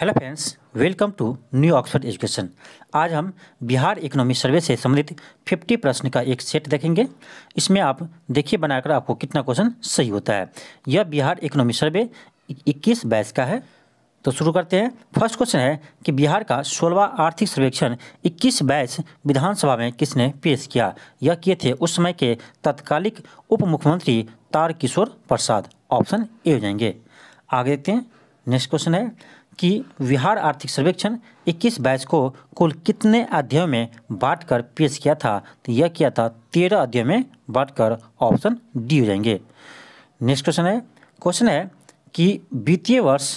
hello friends welcome to New Oxford Education आज हम Bihar economy सर्वे से संबंधित 50 प्रश्न का एक सेट देखेंगे इसमें आप देखिए बनाकर आपको कितना क्वेश्चन सही होता है यह बिहार इकोनॉमी सर्वे 21 बैच का है तो शुरू करते हैं फर्स्ट क्वेश्चन है कि बिहार का सोलवा आर्थिक सर्वेक्षण 21 बैच विधानसभा में किसने पेश किया यह किए थे उस समय के तत्कालिक उप मुख्यमंत्री तारकिशोर प्रसाद ऑप्शन ए हो जाएंगे आगे देखते हैं नेक्स्ट क्वेश्चन है कि बिहार आर्थिक सर्वेक्षण 21 बैच को कुल कितने अध्यायों में बांटकर पेश किया था तो यह किया था तेरह अध्याय में बांटकर ऑप्शन डी हो जाएंगे नेक्स्ट क्वेश्चन है क्वेश्चन है कि वित्तीय वर्ष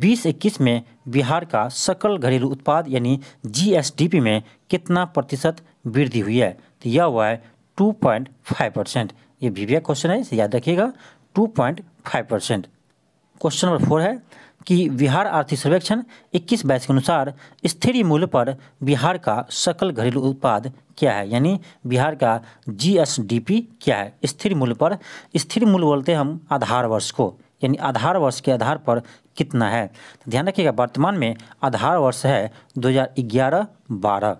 बीस इक्कीस में बिहार का सकल घरेलू उत्पाद यानी जीएसडीपी में कितना प्रतिशत वृद्धि हुई है तो यह हुआ है टू पॉइंट फाइव परसेंट ये वीवीआई क्वेश्चन है इसे याद रखिएगा two point five percent question number four है कि बिहार आर्थिक सर्वेक्षण 21 बैच के अनुसार स्थिर मूल्य पर बिहार का सकल घरेलू उत्पाद क्या है यानी बिहार का जीएसडीपी क्या है स्थिर मूल्य पर स्थिर मूल्य बोलते हैं हम आधार वर्ष को यानी आधार वर्ष के आधार पर कितना है ध्यान रखिएगा वर्तमान में आधार वर्ष है ग्यारह बारह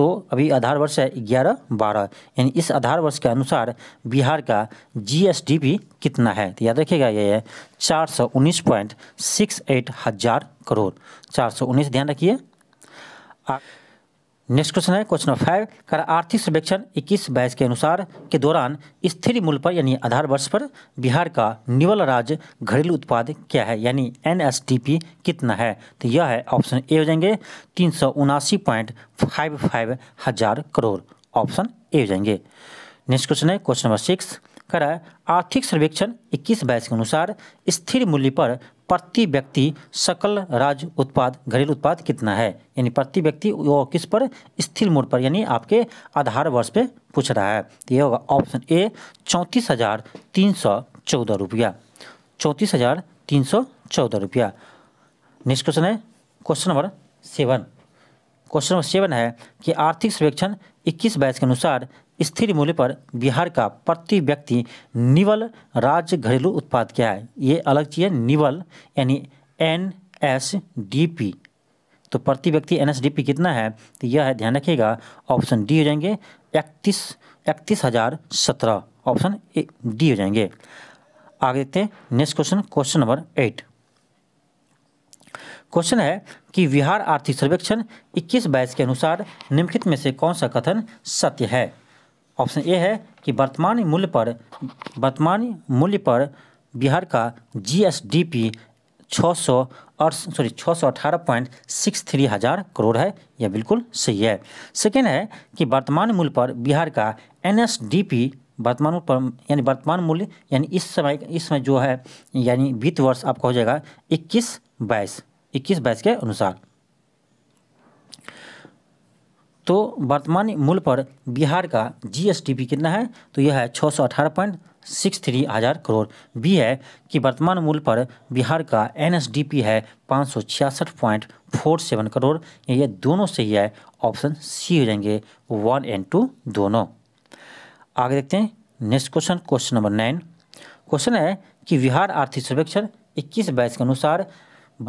तो अभी आधार वर्ष है ग्यारह बारह यानी इस आधार वर्ष के अनुसार बिहार का जीएसडीपी भी कितना है तो याद रखिएगा ये है चार सौ उन्नीस पॉइंट सिक्स एट हज़ार करोड़ चार सौ उन्नीस ध्यान रखिए नेक्स्ट क्वेश्चन है क्वेश्चन नंबर फाइव कर आर्थिक सर्वेक्षण इक्कीस बाईस के अनुसार के दौरान स्थिर मूल पर यानी आधार वर्ष पर बिहार का निवल राज्य घरेलू उत्पाद क्या है यानी एन कितना है तो यह है ऑप्शन ए हो जाएंगे तीन हजार करोड़ ऑप्शन ए हो जाएंगे नेक्स्ट क्वेश्चन है क्वेश्चन नंबर सिक्स कर आर्थिक सर्वेक्षण इक्कीस बाईस के अनुसार स्थिर मूल्य पर प्रति व्यक्ति सकल राज्य उत्पाद घरेलू उत्पाद कितना है यानी प्रति व्यक्ति वो किस पर स्थिर मोड पर यानी आपके आधार वर्ष पे पूछ रहा है तो ये होगा ऑप्शन ए चौंतीस हज़ार तीन सौ चौदह रुपया चौंतीस हज़ार तीन सौ चौदह रुपया नेक्स्ट क्वेश्चन है question number seven question number seven है कि आर्थिक सर्वेक्षण इक्कीस बैच के अनुसार स्थिर मूल्य पर बिहार का प्रति व्यक्ति निवल राज्य घरेलू उत्पाद क्या है ये अलग चीज़ है निवल यानी एन एस डी पी तो प्रति व्यक्ति एन एस डी पी कितना है तो यह है ध्यान रखिएगा ऑप्शन डी हो जाएंगे इकतीस इकतीस हज़ार सत्रह ऑप्शन डी हो जाएंगे आगे देखते हैं next question question number eight question है कि बिहार आर्थिक सर्वेक्षण 21 बैच के अनुसार निम्नलिखित में से कौन सा कथन सत्य है ऑप्शन ए है कि वर्तमान मूल्य पर वर्तमान मूल्य पर बिहार का जीएसडीपी सौ और सॉरी छः सौ अठारह पॉइंट सिक्स थ्री हज़ार करोड़ है यह बिल्कुल सही है सेकेंड है कि वर्तमान मूल्य पर बिहार का एन वर्तमान पर यानी वर्तमान मूल्य यानी इस समय इस समय जो है यानी वित्त वर्ष आपका हो जाएगा इक्कीस बाईस इक्कीस बाईस के अनुसार तो वर्तमान मूल्य पर बिहार का जीएसटीपी कितना है तो यह है छः सौ अठारह पॉइंट सिक्स थ्री हज़ार करोड़ बी है कि वर्तमान मूल्य पर बिहार का एनएसडीपी है पाँच सौ छियासठ पॉइंट फोर सेवन करोड़ ये दोनों से ही है ऑप्शन सी हो जाएंगे वन एंड टू दोनों आगे देखते हैं next question question number nine question है कि बिहार आर्थिक सर्वेक्षण इक्कीस बाईस के अनुसार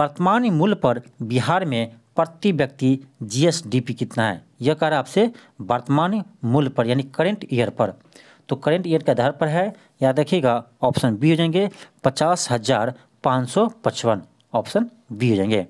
वर्तमान मूल्य पर बिहार में प्रति व्यक्ति जीएसडीपी कितना है यह कार्य आपसे वर्तमान मूल्य पर यानी करेंट ईयर पर तो करेंट ईयर के आधार पर है याद रखिएगा ऑप्शन बी हो जाएंगे पचास हज़ार पाँच सौ पचपन ऑप्शन बी हो जाएंगे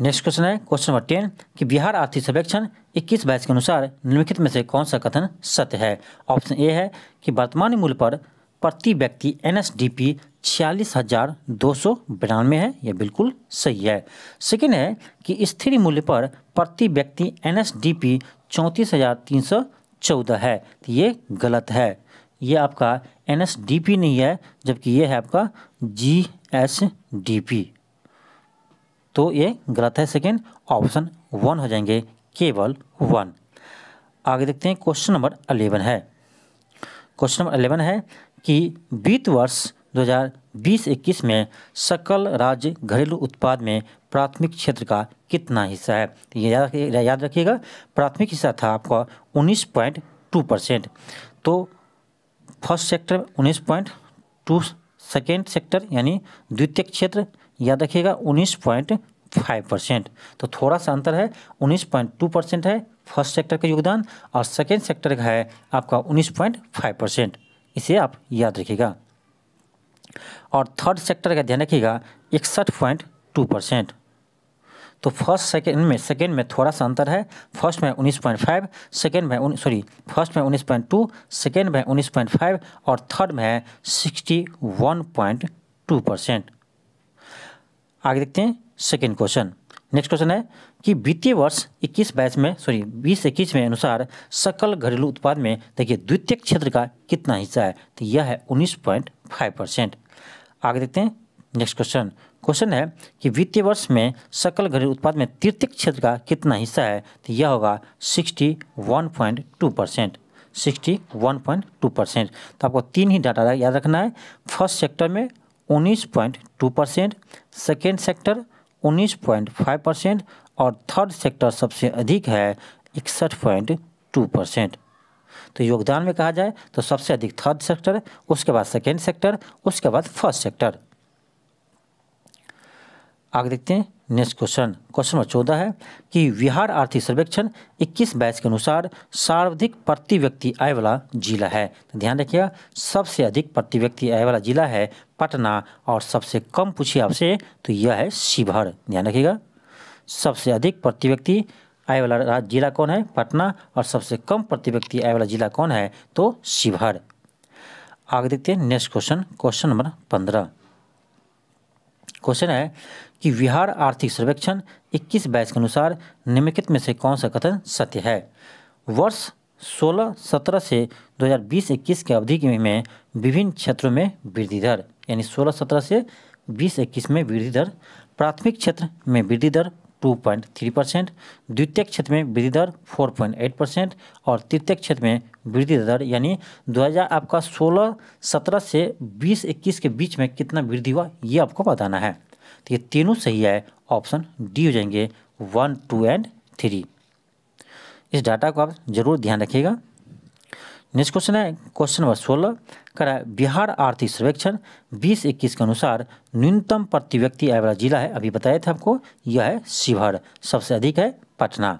नेक्स्ट क्वेश्चन है क्वेश्चन नंबर टेन कि बिहार आर्थिक सर्वेक्षण इक्कीस बाईस के अनुसार निम्नलिखित में से कौन सा कथन सत्य है ऑप्शन ए है कि वर्तमान मूल्य पर प्रति व्यक्ति एन एस डी पी छियालीस हजार दो सौ बिरानवे है यह बिल्कुल सही है सेकेंड है कि स्थिर मूल्य पर प्रति व्यक्ति एन एस डी पी चौंतीस हजार तीन सौ चौदह है तो ये गलत है ये आपका एन एस डी पी नहीं है जबकि ये है आपका जी एस डी पी तो ये गलत है सेकेंड ऑप्शन वन हो जाएंगे केवल वन आगे देखते हैं क्वेश्चन नंबर अलेवन है क्वेश्चन नंबर अलेवन है कि वित्त वर्ष 2020-21 में सकल राज्य घरेलू उत्पाद में प्राथमिक क्षेत्र का कितना हिस्सा है तो ये याद याद रखिएगा प्राथमिक हिस्सा था आपका 19.2 परसेंट तो फर्स्ट सेक्टर 19.2 सेकेंड सेक्टर यानी द्वितीय क्षेत्र याद रखिएगा 19.5 परसेंट तो थोड़ा सा अंतर है 19.2 परसेंट है फर्स्ट सेक्टर का योगदान और सेकेंड सेक्टर का है आपका फाइव परसेंट इसे आप याद रखिएगा और थर्ड सेक्टर का ध्यान रखिएगा इकसठ पॉइंट टू परसेंट तो फर्स्ट सेकेंड में सेकेंड में थोड़ा सा अंतर है फर्स्ट में उन्नीस पॉइंट फाइव सेकेंड में सॉरी फर्स्ट में उन्नीस पॉइंट टू सेकेंड में उन्नीस पॉइंट फाइव और थर्ड में है sixty one point two percent आगे देखते हैं सेकेंड क्वेश्चन नेक्स्ट क्वेश्चन है कि वित्तीय वर्ष इक्कीस बाईस में सॉरी बीस इक्कीस में अनुसार सकल घरेलू उत्पाद में देखिए द्वितीय क्षेत्र का कितना हिस्सा है तो यह है उन्नीस पॉइंट फाइव परसेंट आगे देखते हैं नेक्स्ट क्वेश्चन क्वेश्चन है कि वित्तीय वर्ष में सकल घरेलू उत्पाद में तृतीय क्षेत्र का कितना हिस्सा है तो यह होगा sixty one point two percent sixty one point two percent तो आपको तीन ही डाटा याद रखना है फर्स्ट सेक्टर में उन्नीस point two percent second sector 19.5 percent और थर्ड सेक्टर सबसे अधिक है इकसठ पॉइंट टू परसेंट तो योगदान में कहा जाए तो सबसे अधिक थर्ड सेक्टर उसके बाद सेकेंड सेक्टर उसके बाद फर्स्ट सेक्टर आगे देखते हैं नेक्स्ट क्वेश्चन क्वेश्चन नंबर चौदह है कि बिहार आर्थिक सर्वेक्षण 21 बैच के अनुसार सर्वाधिक प्रति व्यक्ति आय वाला जिला है तो ध्यान रखिएगा सबसे अधिक प्रति व्यक्ति आय वाला जिला है पटना और सबसे कम पूछिए आपसे तो यह है शिवहर ध्यान रखिएगा सबसे अधिक प्रति व्यक्ति आय वाला जिला कौन है पटना और सबसे कम प्रति व्यक्ति आय वाला जिला कौन है तो शिवहर आगे देखते हैं नेक्स्ट क्वेश्चन क्वेश्चन नंबर पंद्रह क्वेश्चन है कि बिहार आर्थिक सर्वेक्षण 21 बैच के अनुसार निम्नलिखित में से कौन सा कथन सत्य है वर्ष 16 सत्रह से 2020-21 के अवधि में विभिन्न क्षेत्रों में वृद्धि दर यानी 16 सत्रह से 2021 में वृद्धि दर प्राथमिक क्षेत्र में वृद्धि दर 2.3 परसेंट द्वितीय क्षेत्र में वृद्धि दर 4.8 परसेंट और तृतीय क्षेत्र में वृद्धि दर यानी हज़ार आपका 16 17 से 20 21 के बीच में कितना वृद्धि हुआ ये आपको बताना है तो ये तीनों सही है ऑप्शन डी हो जाएंगे वन टू एंड थ्री इस डाटा को आप ज़रूर ध्यान रखिएगा नेक्स्ट क्वेश्चन है क्वेश्चन नंबर सोलह करा बिहार आर्थिक सर्वेक्षण बीस इक्कीस के अनुसार न्यूनतम प्रति व्यक्ति आय वाला जिला है अभी बताया था आपको यह है शिवहर सबसे अधिक है पटना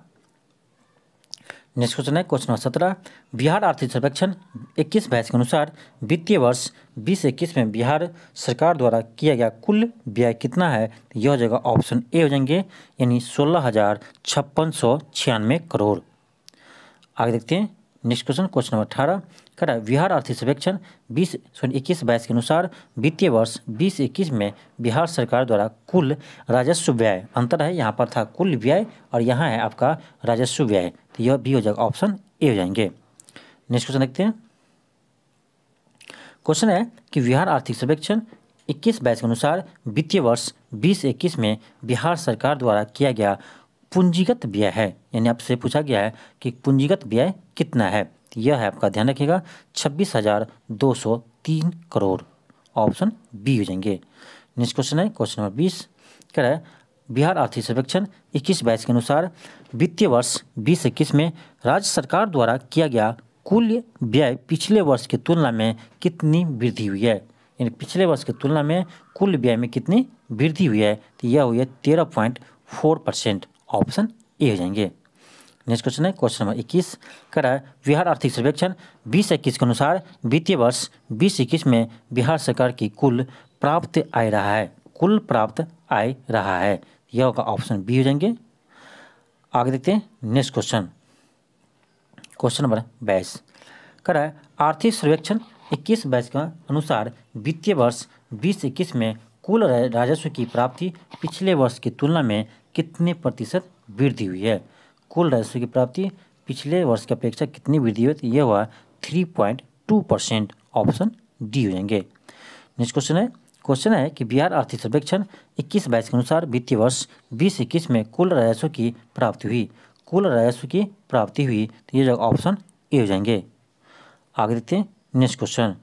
नेक्स्ट क्वेश्चन है क्वेश्चन नंबर सत्रह बिहार आर्थिक सर्वेक्षण इक्कीस बहस के अनुसार वित्तीय वर्ष बीस इक्कीस में बिहार सरकार द्वारा किया गया कुल व्यय कितना है यह हो जाएगा ऑप्शन ए हो जाएंगे यानी सोलह हज़ार छप्पन सौ छियानवे करोड़ आगे देखते हैं नेक्स्ट क्वेश्चन क्वेश्चन नंबर अठारह खड़ा बिहार आर्थिक सर्वेक्षण बीस शून्य इक्कीस बाईस के अनुसार वित्तीय वर्ष बीस इक्कीस में बिहार सरकार द्वारा कुल राजस्व व्यय अंतर है यहाँ पर था कुल व्यय और यहाँ है आपका राजस्व व्यय तो यह भी हो जाएगा ऑप्शन ए हो जाएंगे नेक्स्ट क्वेश्चन देखते हैं क्वेश्चन है कि बिहार आर्थिक सर्वेक्षण इक्कीस बाईस के अनुसार वित्तीय वर्ष बीस इक्कीस में बिहार सरकार द्वारा किया गया पूंजीगत व्यय है यानी आपसे पूछा गया है कि पूंजीगत व्यय कितना है यह है आपका ध्यान रखिएगा छब्बीस हजार दो सौ तीन करोड़ ऑप्शन बी हो जाएंगे नेक्स्ट क्वेश्चन है क्वेश्चन नंबर बीस कह रहा है बिहार आर्थिक सर्वेक्षण इक्कीस बाईस के अनुसार वित्तीय वर्ष बीस इक्कीस में राज्य सरकार द्वारा किया गया कुल व्यय पिछले वर्ष की तुलना में कितनी वृद्धि हुई है यानी पिछले वर्ष की तुलना में कुल व्यय में कितनी वृद्धि हुई है तो यह हुई है तेरह point four percent option A हो जाएंगे नेक्स्ट क्वेश्चन है क्वेश्चन नंबर इक्कीस कह रहा है बिहार आर्थिक सर्वेक्षण बीस इक्कीस के अनुसार वित्तीय वर्ष बीस इक्कीस में बिहार सरकार की कुल प्राप्त आय रहा है कुल प्राप्त आय रहा है यह होगा ऑप्शन बी हो जाएंगे आगे देखते हैं नेक्स्ट क्वेश्चन क्वेश्चन नंबर बाईस कह रहा है आर्थिक सर्वेक्षण इक्कीस बाईस के अनुसार वित्तीय वर्ष बीस इक्कीस में कुल राजस्व की प्राप्ति पिछले वर्ष की तुलना में कितने प्रतिशत वृद्धि हुई है कुल राजस्व की प्राप्ति पिछले वर्ष की अपेक्षा कितनी वृद्धि हुई यह हुआ three point two percent option D हो जाएंगे नेक्स्ट क्वेश्चन है क्वेश्चन है कि बिहार आर्थिक सर्वेक्षण इक्कीस बाईस के अनुसार वित्तीय वर्ष बीस इक्कीस में कुल राजस्व की प्राप्ति हुई कुल राजस्व की प्राप्ति हुई तो ये ऑप्शन ए हो जाएंगे आगे देखते हैं नेक्स्ट क्वेश्चन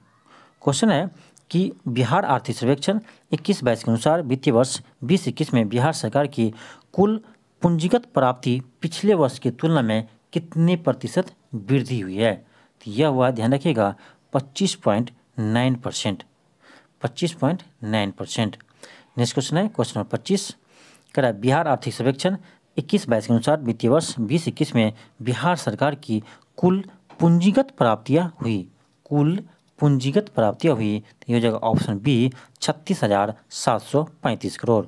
क्वेश्चन है कि बिहार आर्थिक सर्वेक्षण इक्कीस बाईस के अनुसार वित्तीय वर्ष बीस इक्कीस में बिहार सरकार की कुल पूंजीगत प्राप्ति पिछले वर्ष की तुलना में कितने प्रतिशत वृद्धि हुई है तो यह हुआ ध्यान रखिएगा पच्चीस पॉइंट नाइन परसेंट पच्चीस point nine percent next question है क्वेश्चन नंबर पच्चीस करा बिहार आर्थिक सर्वेक्षण इक्कीस बाईस के अनुसार वित्तीय वर्ष बीस इक्कीस में बिहार सरकार की कुल पूंजीगत प्राप्तियां हुई कुल पूंजीगत प्राप्तियां हुई तो यह हो जाएगा ऑप्शन बी छत्तीस हजार सात सौ पैंतीस करोड़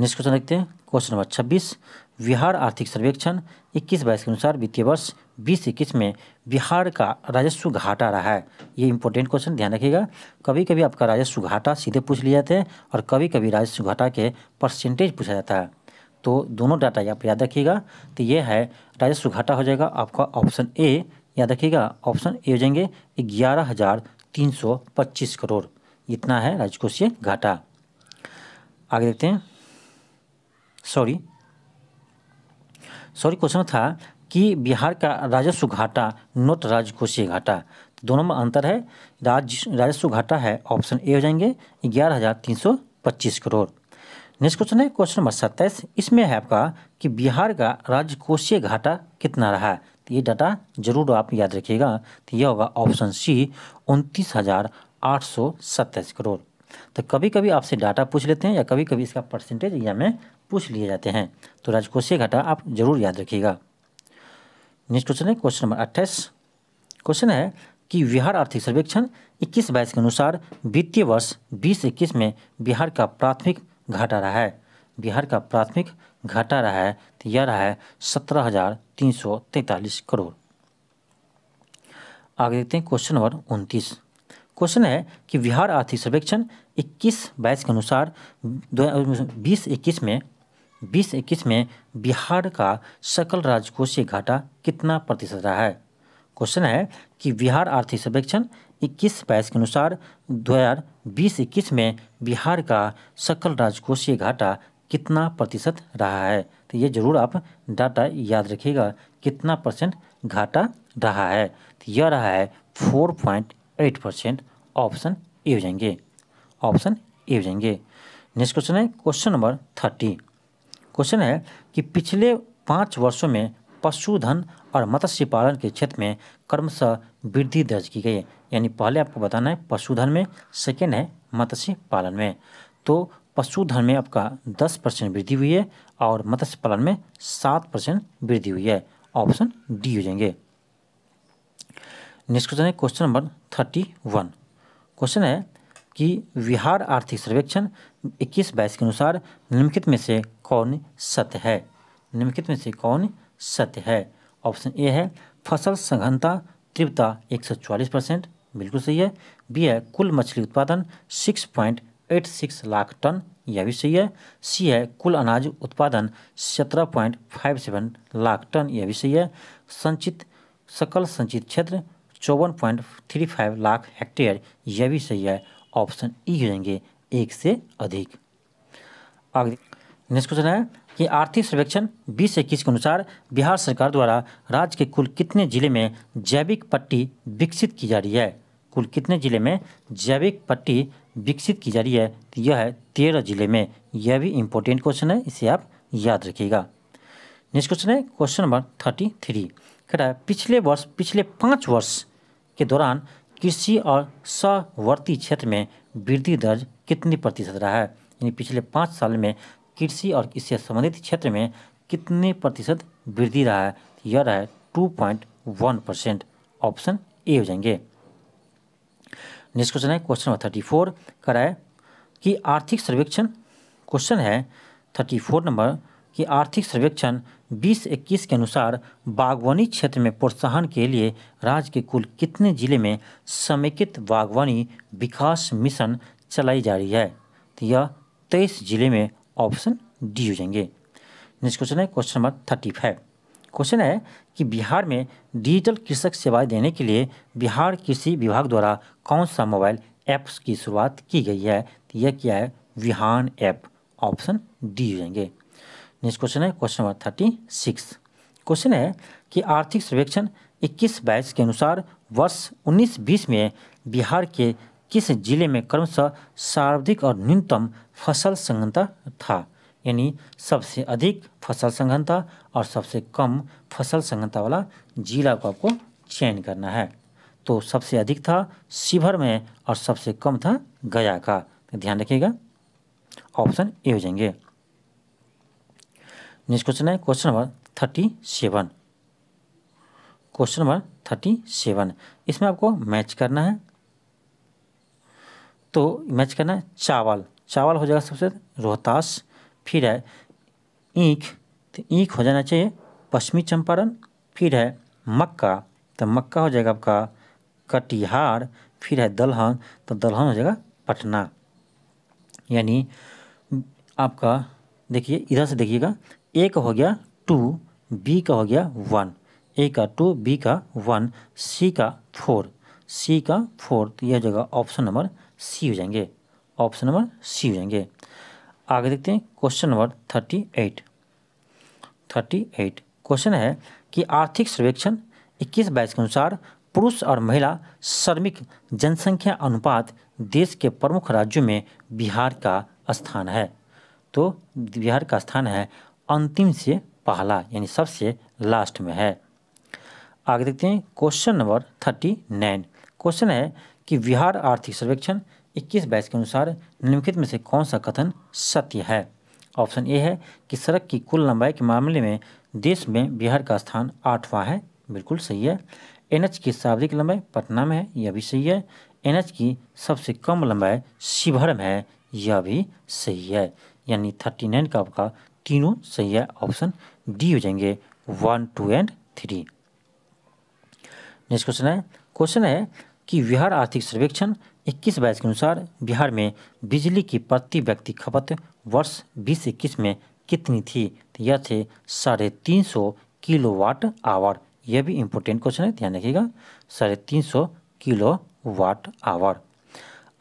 नेक्स्ट क्वेश्चन देखते हैं क्वेश्चन नंबर छब्बीस बिहार आर्थिक सर्वेक्षण इक्कीस बाईस के अनुसार वित्तीय वर्ष बीस इक्कीस में बिहार का राजस्व घाटा रहा है ये इंपॉर्टेंट क्वेश्चन ध्यान रखिएगा कभी कभी आपका राजस्व घाटा सीधे पूछ लिया जाते हैं और कभी कभी राजस्व घाटा के परसेंटेज पूछा जाता है तो दोनों डाटा आप याद रखिएगा तो ये है राजस्व घाटा हो जाएगा आपका ऑप्शन ए याद रखिएगा ऑप्शन ए हो जाएंगे ग्यारह हज़ार तीन सौ पच्चीस करोड़ इतना है राजकोषीय घाटा आगे देखते हैं सॉरी सॉरी क्वेश्चन था कि बिहार का राजस्व घाटा नोट राजकोषीय घाटा दोनों में अंतर है राज राजस्व घाटा है ऑप्शन ए हो जाएंगे ग्यारह हज़ार तीन सौ पच्चीस करोड़ नेक्स्ट क्वेश्चन है क्वेश्चन नंबर सत्ताईस इसमें है आपका कि बिहार का राजकोषीय घाटा कितना रहा तो ये डाटा जरूर आप याद रखिएगा तो यह होगा ऑप्शन सी उनतीस हज़ार आठ सौ सत्ताईस करोड़ तो कभी कभी आपसे डाटा पूछ लेते हैं या कभी कभी इसका परसेंटेज या में पूछ लिए जाते हैं तो राजकोषीय घाटा आप जरूर याद रखिएगा नेक्स्ट क्वेश्चन है क्वेश्चन नंबर अट्ठाईस क्वेश्चन है कि बिहार आर्थिक सर्वेक्षण इक्कीस बाईस के अनुसार वित्तीय वर्ष बीस इक्कीस में बिहार का प्राथमिक घाटा रहा है बिहार का प्राथमिक घाटा रहा है तो यह रहा है सत्रह हजार तीन सौ तैतालीस करोड़ आगे देखते हैं क्वेश्चन नंबर उनतीस क्वेश्चन है कि बिहार आर्थिक सर्वेक्षण 21 बाईस के अनुसार बीस इक्कीस में बीस इक्कीस में बिहार का सकल राजकोषीय घाटा कितना प्रतिशत रहा है क्वेश्चन है कि बिहार आर्थिक सर्वेक्षण 21 बाईस के अनुसार दो हज़ार बीस इक्कीस में बिहार का सकल राजकोषीय घाटा कितना प्रतिशत रहा है तो ये ज़रूर आप डाटा याद रखिएगा कितना परसेंट घाटा रहा है तो यह रहा है four point eight percent option A हो जाएंगे ऑप्शन ए हो जाएंगे नेक्स्ट क्वेश्चन है क्वेश्चन नंबर थर्टी क्वेश्चन है कि पिछले पाँच वर्षों में पशुधन और मत्स्य पालन के क्षेत्र में क्रमशः वृद्धि दर्ज की गई है यानी पहले आपको बताना है पशुधन में सेकेंड है मत्स्य पालन में तो पशुधन में आपका दस परसेंट वृद्धि हुई है और मत्स्य पालन में सात परसेंट वृद्धि हुई है ऑप्शन डी हो जाएंगे नेक्स्ट क्वेश्चन है question number thirty one question है कि बिहार आर्थिक सर्वेक्षण इक्कीस बाईस के अनुसार निम्नलिखित में से कौन सत्य है निम्नलिखित में से कौन सत्य है ऑप्शन ए है फसल संघनता तीव्रता एक सौ चालीस परसेंट बिल्कुल सही है बी है कुल मछली उत्पादन six point eight six lakh ton यह भी सही है सी है कुल अनाज उत्पादन सत्रह point five seven lakh ton यह भी सही है संचित सकल संचित क्षेत्र चौवन point three five lakh hectare यह भी सही है ऑप्शन ई हो जाएंगे एक से अधिक नेक्स्ट क्वेश्चन है कि आर्थिक सर्वेक्षण बीस इक्कीस के अनुसार बिहार सरकार द्वारा राज्य के कुल कितने जिले में जैविक पट्टी विकसित की जा रही है कुल कितने जिले में जैविक पट्टी विकसित की जा रही है तो यह है तेरह जिले में यह भी इम्पोर्टेंट क्वेश्चन है इसे आप याद रखिएगा नेक्स्ट क्वेश्चन है क्वेश्चन नंबर थर्टी थ्री रहा है पिछले वर्ष पिछले पाँच वर्ष के दौरान कृषि और सवर्ती क्षेत्र में वृद्धि दर कितनी प्रतिशत रहा है यानी पिछले पाँच साल में कृषि और इससे संबंधित क्षेत्र में कितने प्रतिशत वृद्धि रहा है यह रहा है two point one percent option A हो जाएंगे नेक्स्ट क्वेश्चन है क्वेश्चन नंबर थर्टी फोर कराए है कि आर्थिक सर्वेक्षण क्वेश्चन है थर्टी फोर नंबर कि आर्थिक सर्वेक्षण बीस इक्कीस के अनुसार बागवानी क्षेत्र में प्रोत्साहन के लिए राज्य के कुल कितने जिले में समेकित बागवानी विकास मिशन चलाई जा रही है तो यह तेईस जिले में ऑप्शन डी हो जाएंगे नेक्स्ट क्वेश्चन है question number thirty five question है कि बिहार में डिजिटल कृषक सेवाएं देने के लिए बिहार कृषि विभाग द्वारा कौन सा मोबाइल ऐप्स की शुरुआत की गई है तो यह क्या है विहान ऐप ऑप्शन डी हो जाएंगे नेक्स्ट क्वेश्चन है question number thirty six question है कि आर्थिक सर्वेक्षण इक्कीस बाईस के अनुसार वर्ष उन्नीस बीस में बिहार के किस जिले में क्रमशः सर्वाधिक और न्यूनतम फसल संघनता था यानी सबसे अधिक फसल संघनता और सबसे कम फसल संघनता वाला जिला को आपको चयन करना है तो सबसे अधिक था शिवर में और सबसे कम था गया का तो ध्यान रखिएगा ऑप्शन ए हो जाएंगे नेक्स्ट क्वेश्चन है question number thirty seven question number thirty seven इसमें आपको मैच करना है तो मैच करना है चावल चावल हो जाएगा सबसे रोहतास फिर है ईख तो ईख हो जाना चाहिए पश्चिमी चंपारण फिर है मक्का तो मक्का हो जाएगा आपका कटिहार फिर है दलहन तो दलहन हो जाएगा पटना यानी आपका देखिए इधर से देखिएगा ए का हो गया टू बी का हो गया वन ए का टू बी का वन सी का फोर सी का फोर तो यह जगह ऑप्शन नंबर सी हो जाएंगे ऑप्शन नंबर सी हो जाएंगे आगे देखते हैं question number thirty eight thirty eight question है कि आर्थिक सर्वेक्षण इक्कीस बाईस के अनुसार पुरुष और महिला श्रमिक जनसंख्या अनुपात देश के प्रमुख राज्यों में बिहार का स्थान है तो बिहार का स्थान है अंतिम से पहला यानी सबसे लास्ट में है आगे देखते हैं question number thirty nine question है कि बिहार आर्थिक सर्वेक्षण 21 बैच के अनुसार निम्नलिखित में से कौन सा कथन सत्य है ऑप्शन ए है कि सड़क की कुल लंबाई के मामले में देश में बिहार का स्थान आठवां है बिल्कुल सही है एनएच की शाब्दिक लंबाई पटना में है यह भी सही है एनएच की सबसे कम लंबाई शिवहर में है यह भी सही है यानी थर्टी नाइन का आपका तीनों सही है ऑप्शन डी हो जाएंगे one two and three next question है क्वेश्चन है कि बिहार आर्थिक सर्वेक्षण इक्कीस बाईस के अनुसार बिहार में बिजली की प्रति व्यक्ति खपत वर्ष बीस इक्कीस में कितनी थी तो यह थे साढ़े तीन सौ किलो वाट आवर यह भी इम्पोर्टेंट क्वेश्चन है ध्यान रखिएगा साढ़े तीन सौ किलो वाट आवर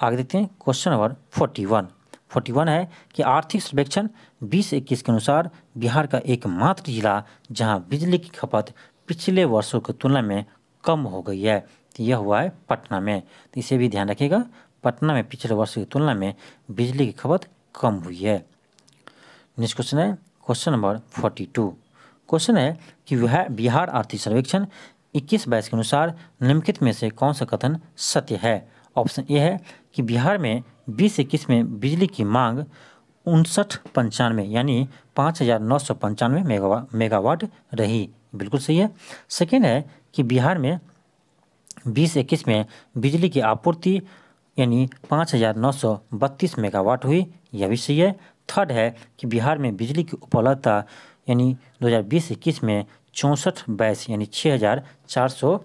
आगे देखते हैं question number forty one forty one है कि आर्थिक सर्वेक्षण बीस इक्कीस के अनुसार बिहार का एकमात्र जिला जहां बिजली की खपत पिछले वर्षों की तुलना में कम हो गई है तो यह हुआ है पटना में तो इसे भी ध्यान रखिएगा पटना में पिछले वर्ष की तुलना में बिजली की खपत कम हुई है नेक्स्ट क्वेश्चन है question number forty two question है कि बिहार आर्थिक सर्वेक्षण इक्कीस बाईस के अनुसार निम्नलिखित में से कौन सा कथन सत्य है ऑप्शन ए है कि बिहार में बीस इक्कीस में बिजली की मांग उनसठ पंचानवे यानी पाँच हज़ार नौ सौ पंचानवे मेगावाट रही बिल्कुल सही है सेकेंड है कि बिहार में बीस इक्कीस में बिजली की आपूर्ति यानी पाँच हज़ार नौ सौ बत्तीस मेगावाट हुई यह भी सही है थर्ड है कि बिहार में बिजली की उपलब्धता यानी दो हज़ार बीस इक्कीस में चौंसठ बाईस यानी छः हज़ार चार सौ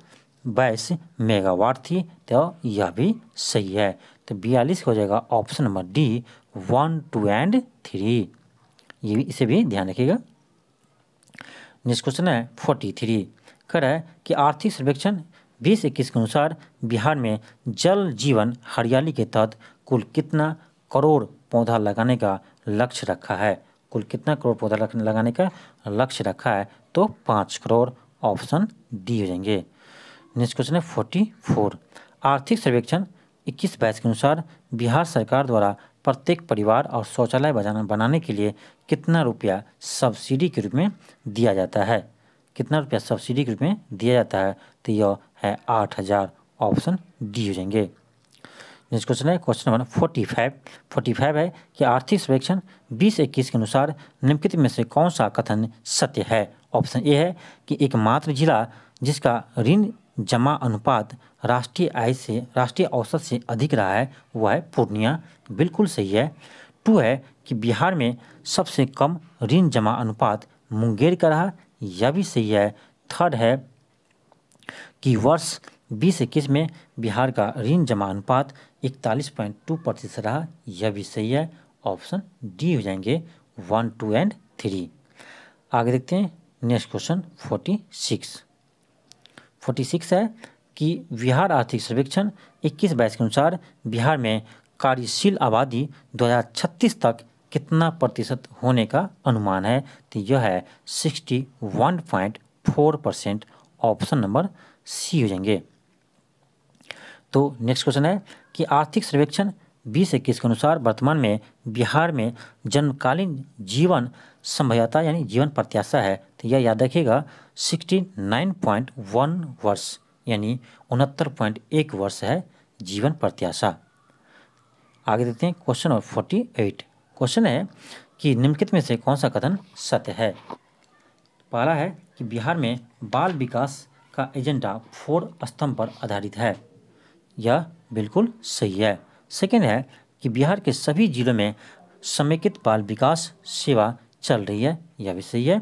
बाईस मेगावाट थी तो यह भी सही है तो बयालीस हो जाएगा option number D one two and three ये भी इसे भी ध्यान रखिएगा नेक्स्ट क्वेश्चन है फोर्टी थ्री कह रहा है कि आर्थिक सर्वेक्षण बीस इक्कीस के अनुसार बिहार में जल जीवन हरियाली के तहत कुल कितना करोड़ पौधा लगाने का लक्ष्य रखा है कुल कितना करोड़ पौधा लगाने का लक्ष्य रखा है तो पाँच करोड़ ऑप्शन दिए जाएंगे नेक्स्ट क्वेश्चन है फोर्टी फोर आर्थिक सर्वेक्षण इक्कीस बाईस के अनुसार बिहार सरकार द्वारा प्रत्येक परिवार और शौचालय बनाने के लिए कितना रुपया सब्सिडी के रूप में दिया जाता है कितना रुपया सब्सिडी के रूप में दिया जाता है तो यह है आठ हज़ार ऑप्शन डी हो जाएंगे नेक्स्ट क्वेश्चन है question number forty five forty five है कि आर्थिक सर्वेक्षण बीस इक्कीस के अनुसार निम्नलिखित में से कौन सा कथन सत्य है ऑप्शन ए है कि एकमात्र जिला जिसका ऋण जमा अनुपात राष्ट्रीय आय से राष्ट्रीय औसत से अधिक रहा है वह है पूर्णिया बिल्कुल सही है टू है कि बिहार में सबसे कम ऋण जमा अनुपात मुंगेर का रहा यह भी सही है थर्ड है कि वर्ष बीस इक्कीस में बिहार का ऋण जमा अनुपात इकतालीस पॉइंट टू प्रतिशत रहा यह भी सही है ऑप्शन डी हो जाएंगे वन टू एंड थ्री आगे देखते हैं next question forty six forty six है कि बिहार आर्थिक सर्वेक्षण इक्कीस बाईस के अनुसार बिहार में कार्यशील आबादी छत्तीस तक कितना प्रतिशत होने का अनुमान है तो यह है sixty one point four percent option number C हो जाएंगे तो नेक्स्ट क्वेश्चन है कि आर्थिक सर्वेक्षण बीस इक्कीस के अनुसार वर्तमान में बिहार में जन्मकालीन जीवन संभवता यानी जीवन प्रत्याशा है तो यह याद रखिएगा सिक्सटी नाइन पॉइंट वन वर्ष यानी उनहत्तर पॉइंट एक वर्ष है जीवन प्रत्याशा आगे देखते हैं question number forty eight question है कि निम्नलिखित में से कौन सा कथन सत्य है पहला है कि बिहार में बाल विकास का एजेंडा फोर स्तंभ पर आधारित है यह बिल्कुल सही है सेकेंड है कि बिहार के सभी जिलों में समेकित बाल विकास सेवा चल रही है यह भी सही है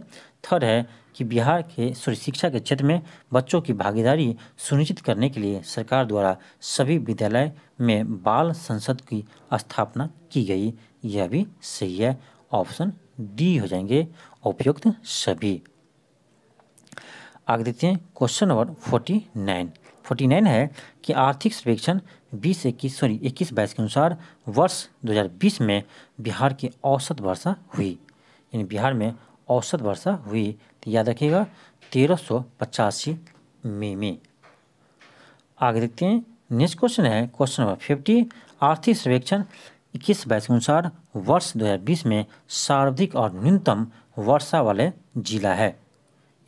थर्ड है कि बिहार के सॉरी शिक्षा के क्षेत्र में बच्चों की भागीदारी सुनिश्चित करने के लिए सरकार द्वारा सभी विद्यालय में बाल संसद की स्थापना की गई यह भी सही है ऑप्शन डी हो जाएंगे उपयुक्त सभी आगे देखते हैं question number forty nine forty nine है कि आर्थिक सर्वेक्षण बीस इक्कीस सॉरी इक्कीस बाईस के अनुसार वर्ष 2020 में बिहार की औसत वर्षा हुई यानी बिहार में औसत वर्षा हुई तो याद रखिएगा तेरह सौ पचासी में में आगे देखते हैं नेक्स्ट क्वेश्चन है क्वेश्चन नंबर फिफ्टी आर्थिक सर्वेक्षण इक्कीस बाईस के अनुसार वर्ष 2020 में सर्वाधिक और न्यूनतम वर्षा वाले जिला है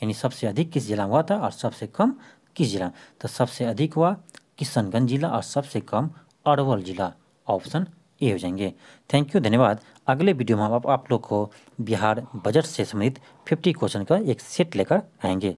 यानी सबसे अधिक किस जिला हुआ था और सबसे कम किस जिला तो सबसे अधिक हुआ किशनगंज जिला और सबसे कम अरवल जिला ऑप्शन ए हो जाएंगे थैंक यू धन्यवाद अगले वीडियो में आप, आप लोग को बिहार बजट से संबंधित फिफ्टी क्वेश्चन का एक सेट लेकर आएंगे